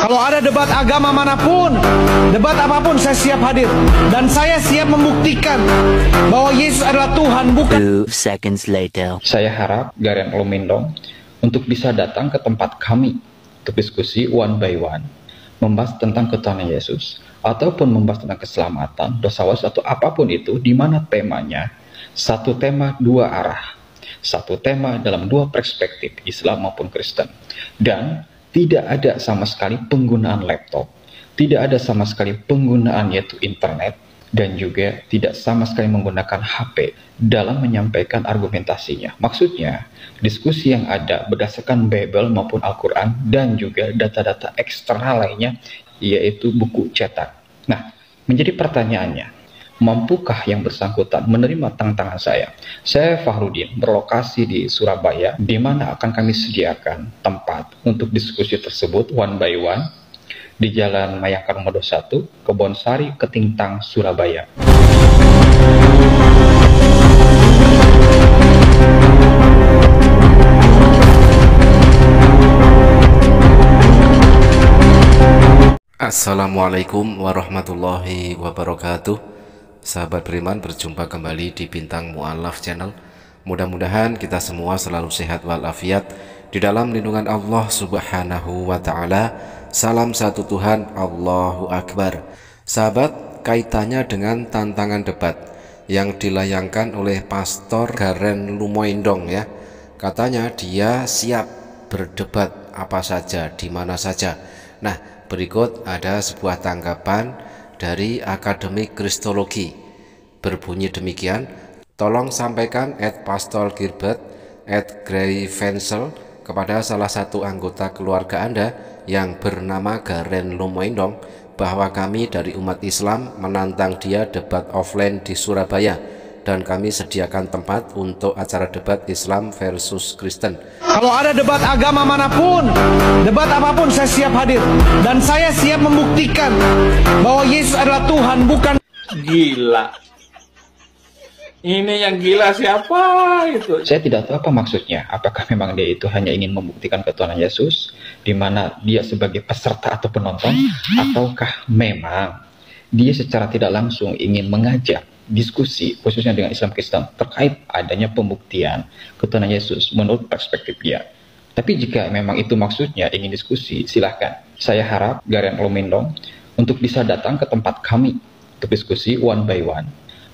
Kalau ada debat agama manapun, debat apapun saya siap hadir dan saya siap membuktikan bahwa Yesus adalah Tuhan bukan. Two seconds later. Saya harap Garen Lumindong untuk bisa datang ke tempat kami untuk diskusi one by one membahas tentang ketuhanan Yesus ataupun membahas tentang keselamatan, dosa was atau apapun itu di mana temanya satu tema dua arah, satu tema dalam dua perspektif Islam maupun Kristen. Dan tidak ada sama sekali penggunaan laptop, tidak ada sama sekali penggunaan yaitu internet, dan juga tidak sama sekali menggunakan HP dalam menyampaikan argumentasinya. Maksudnya, diskusi yang ada berdasarkan Bible maupun Al-Quran dan juga data-data eksternal lainnya, yaitu buku cetak. Nah, menjadi pertanyaannya, Mampukah yang bersangkutan menerima tantangan saya? Saya Fahrudin, berlokasi di Surabaya, di mana akan kami sediakan tempat untuk diskusi tersebut one by one di Jalan Mayakar Modo 1, Kebonsari, Ketintang, Surabaya. Assalamualaikum warahmatullahi wabarakatuh Sahabat Beriman berjumpa kembali di Bintang Mu'alaf Channel. Mudah-mudahan kita semua selalu sehat walafiat di dalam lindungan Allah Subhanahu wa taala. Salam satu Tuhan, Allahu Akbar. Sahabat, kaitannya dengan tantangan debat yang dilayangkan oleh Pastor Garen Lumoindong ya. Katanya dia siap berdebat apa saja, di mana saja. Nah, berikut ada sebuah tanggapan dari Akademi Kristologi. Berbunyi demikian, tolong sampaikan at Pastol Gilbert at Gray Fensel kepada salah satu anggota keluarga Anda yang bernama Garen Lumoindong bahwa kami dari umat Islam menantang dia debat offline di Surabaya dan kami sediakan tempat untuk acara debat Islam versus Kristen. Kalau ada debat agama manapun, debat apapun saya siap hadir dan saya siap membuktikan bahwa Yesus adalah Tuhan bukan gila. Ini yang gila siapa itu? Saya tidak tahu apa maksudnya. Apakah memang dia itu hanya ingin membuktikan ketuhanan Yesus di mana dia sebagai peserta atau penonton ataukah memang dia secara tidak langsung ingin mengajak diskusi khususnya dengan Islam Kristen terkait adanya pembuktian ketuhanan Yesus menurut perspektif dia. Tapi jika memang itu maksudnya ingin diskusi, silahkan. Saya harap Garen Lumindong untuk bisa datang ke tempat kami untuk diskusi one by one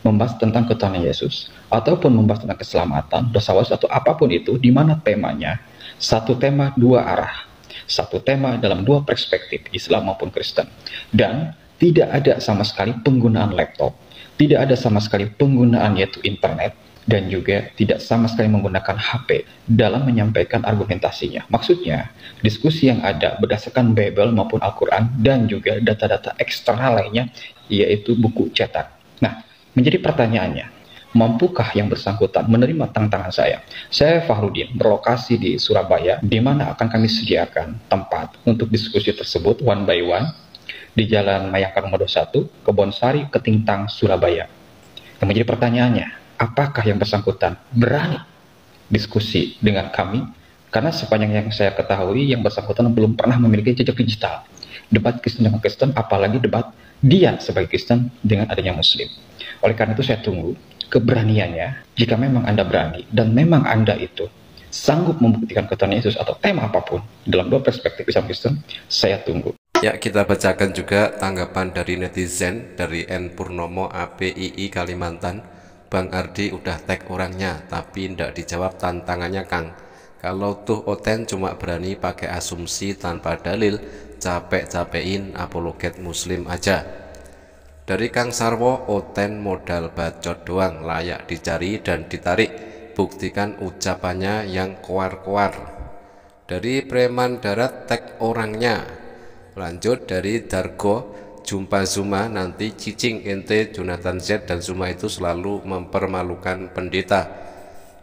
membahas tentang ketuhanan Yesus ataupun membahas tentang keselamatan, dosa wasit atau apapun itu di mana temanya satu tema dua arah, satu tema dalam dua perspektif Islam maupun Kristen dan tidak ada sama sekali penggunaan laptop tidak ada sama sekali penggunaan yaitu internet dan juga tidak sama sekali menggunakan HP dalam menyampaikan argumentasinya. Maksudnya, diskusi yang ada berdasarkan Bible maupun Al-Quran dan juga data-data eksternal lainnya, yaitu buku cetak. Nah, menjadi pertanyaannya, mampukah yang bersangkutan menerima tantangan saya? Saya Fahrudin, berlokasi di Surabaya, di mana akan kami sediakan tempat untuk diskusi tersebut one by one di Jalan Modo 1, Kebon Sari, Ketintang, Surabaya. Yang menjadi pertanyaannya, apakah yang bersangkutan berani diskusi dengan kami? Karena sepanjang yang saya ketahui, yang bersangkutan belum pernah memiliki jejak digital. Debat Kristen dengan Kristen, apalagi debat dia sebagai Kristen dengan adanya Muslim. Oleh karena itu saya tunggu keberaniannya, jika memang Anda berani, dan memang Anda itu sanggup membuktikan ketuhanan Yesus atau tema apapun dalam dua perspektif Islam Kristen, saya tunggu. Ya, kita bacakan juga tanggapan dari netizen dari N Purnomo APII Kalimantan. Bang Ardi udah tag orangnya, tapi ndak dijawab tantangannya Kang. Kalau tuh Oten cuma berani pakai asumsi tanpa dalil, capek-capekin apologet muslim aja. Dari Kang Sarwo, Oten modal bacot doang layak dicari dan ditarik. Buktikan ucapannya yang kuar-kuar. Dari preman darat tag orangnya, lanjut dari Dargo jumpa Zuma nanti cicing ente Jonathan Z dan Zuma itu selalu mempermalukan pendeta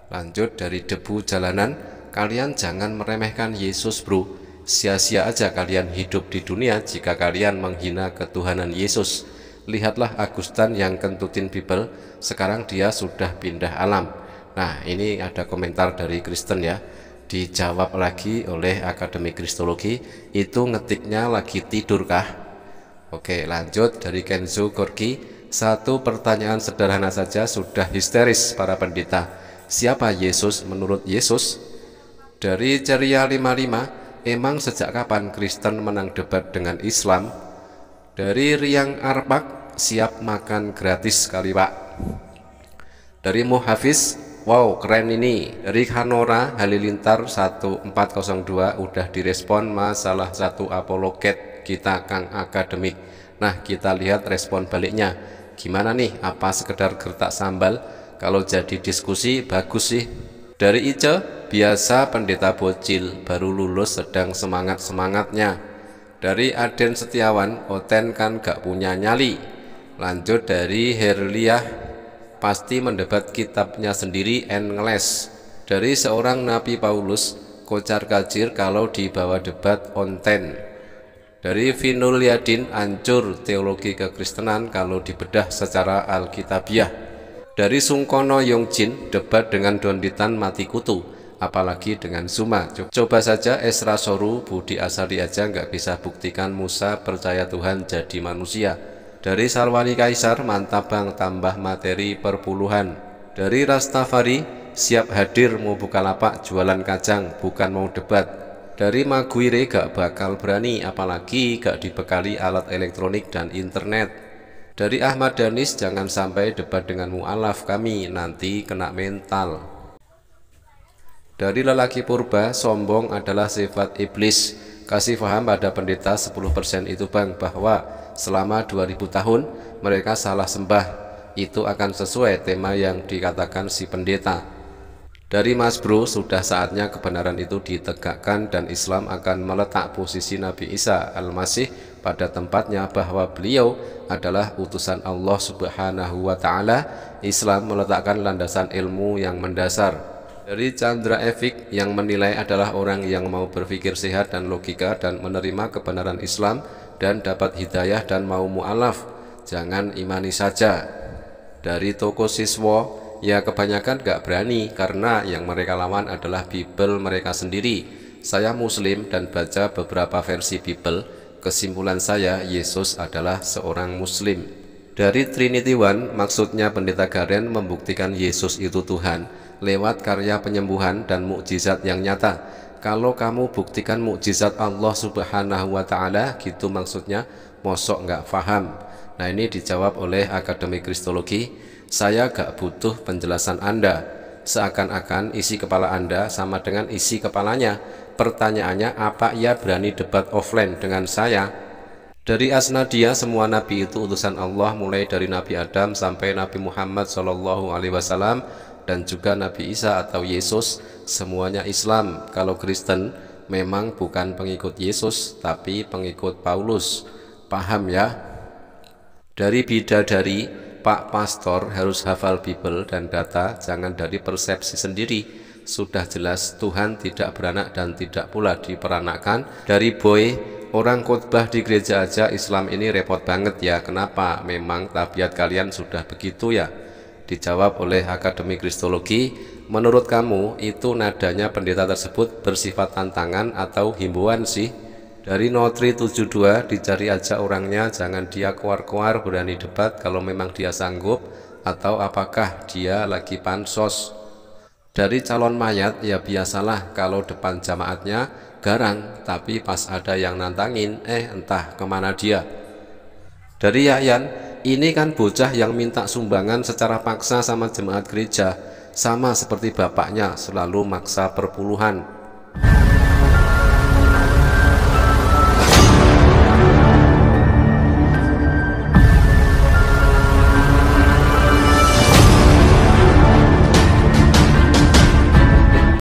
lanjut dari debu jalanan kalian jangan meremehkan Yesus bro sia-sia aja kalian hidup di dunia jika kalian menghina ketuhanan Yesus lihatlah Agustan yang kentutin Bible sekarang dia sudah pindah alam nah ini ada komentar dari Kristen ya dijawab lagi oleh Akademi Kristologi itu ngetiknya lagi tidurkah? Oke lanjut dari Kenzo Gorki satu pertanyaan sederhana saja sudah histeris para pendeta siapa Yesus menurut Yesus? Dari ceria 55 emang sejak kapan Kristen menang debat dengan Islam? Dari Riang Arpak siap makan gratis kali pak dari Muhafiz wow keren ini dari Hanora Halilintar 1402 udah direspon masalah satu apologet kita Kang Akademik nah kita lihat respon baliknya gimana nih apa sekedar gertak sambal kalau jadi diskusi bagus sih dari Ice biasa pendeta bocil baru lulus sedang semangat-semangatnya dari Aden Setiawan Oten kan gak punya nyali lanjut dari Herliah pasti mendebat kitabnya sendiri and ngeles. Dari seorang Nabi Paulus, kocar kacir kalau dibawa debat onten. Dari Finul Yadin, ancur teologi kekristenan kalau dibedah secara alkitabiah. Dari Sungkono Yongjin, debat dengan Donditan mati kutu apalagi dengan Suma. Coba saja Esra Soru Budi Asari aja nggak bisa buktikan Musa percaya Tuhan jadi manusia. Dari Sarwani Kaisar Mantabang tambah materi perpuluhan Dari Rastafari siap hadir mau buka lapak jualan kacang bukan mau debat Dari Maguire gak bakal berani apalagi gak dibekali alat elektronik dan internet Dari Ahmad Danis jangan sampai debat dengan mu'alaf kami nanti kena mental Dari lelaki purba sombong adalah sifat iblis Kasih faham pada pendeta 10% itu bang bahwa selama 2000 tahun mereka salah sembah itu akan sesuai tema yang dikatakan si pendeta. Dari Mas Bro, sudah saatnya kebenaran itu ditegakkan dan Islam akan meletak posisi Nabi Isa Al-Masih pada tempatnya bahwa beliau adalah utusan Allah Subhanahu wa taala. Islam meletakkan landasan ilmu yang mendasar dari Chandra Efik yang menilai adalah orang yang mau berpikir sehat dan logika dan menerima kebenaran Islam dan dapat hidayah dan mau mu'alaf. Jangan imani saja. Dari toko siswa, ya kebanyakan gak berani karena yang mereka lawan adalah Bible mereka sendiri. Saya muslim dan baca beberapa versi Bible, kesimpulan saya Yesus adalah seorang muslim. Dari Trinity One, maksudnya pendeta Garen membuktikan Yesus itu Tuhan, lewat karya penyembuhan dan mukjizat yang nyata. Kalau kamu buktikan mukjizat Allah Subhanahu wa taala, gitu maksudnya, mosok nggak faham. Nah, ini dijawab oleh Akademi Kristologi, saya gak butuh penjelasan Anda. Seakan-akan isi kepala Anda sama dengan isi kepalanya. Pertanyaannya, apa ia berani debat offline dengan saya? Dari asnadia semua nabi itu utusan Allah mulai dari Nabi Adam sampai Nabi Muhammad SAW dan juga Nabi Isa atau Yesus semuanya Islam. Kalau Kristen memang bukan pengikut Yesus tapi pengikut Paulus. Paham ya? Dari dari Pak Pastor harus hafal Bible dan data, jangan dari persepsi sendiri. Sudah jelas Tuhan tidak beranak dan tidak pula diperanakan. Dari boy, orang khotbah di gereja aja Islam ini repot banget ya. Kenapa? Memang tabiat kalian sudah begitu ya. Dijawab oleh Akademi Kristologi, menurut kamu itu nadanya pendeta tersebut bersifat tantangan atau himbauan sih? Dari Notri 72 dicari aja orangnya, jangan dia keluar-keluar berani debat kalau memang dia sanggup atau apakah dia lagi pansos. Dari calon mayat ya biasalah kalau depan jamaatnya garang tapi pas ada yang nantangin eh entah kemana dia. Dari Yayan ini kan bocah yang minta sumbangan secara paksa sama jemaat gereja, sama seperti bapaknya selalu maksa perpuluhan.